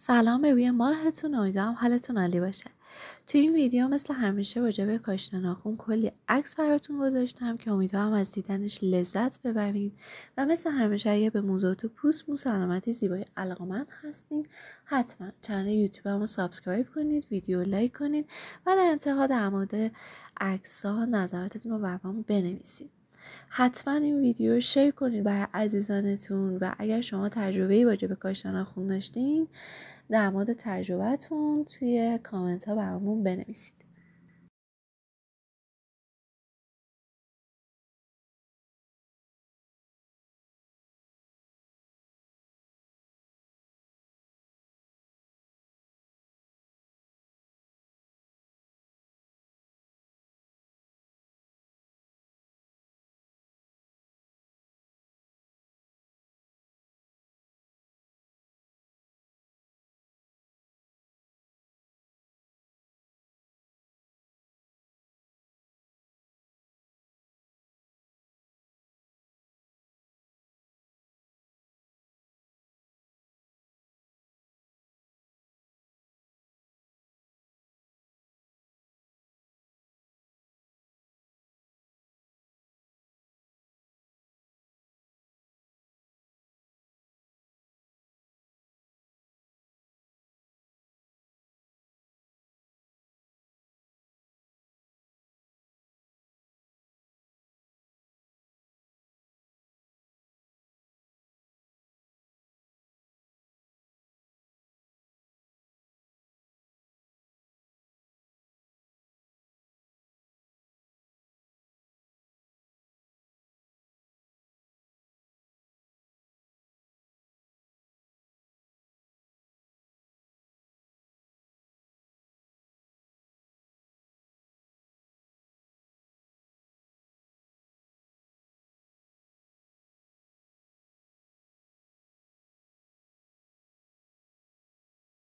سلام به روی ماهتون امیدوارم حالتون عالی باشه تو این ویدیو مثل همیشه راجع کاشت کلی عکس براتون گذاشتم که امیدوارم از دیدنش لذت ببرید و مثل همیشه اگه به تو پوست مو سلامتی زیبایی علاقمند هستین حتما چنل یوتیوبم رو سابسکرایب کنید ویدیو لایک کنید و در انتها در مورد ها نظراتتون رو برام بنویسید حتما این ویدیو رو شیر کنید برای عزیزانتون و اگر شما تجربه ای به کاشتن خون داشتین در مورد تجربهتون توی کامنت ها برامون بنویسید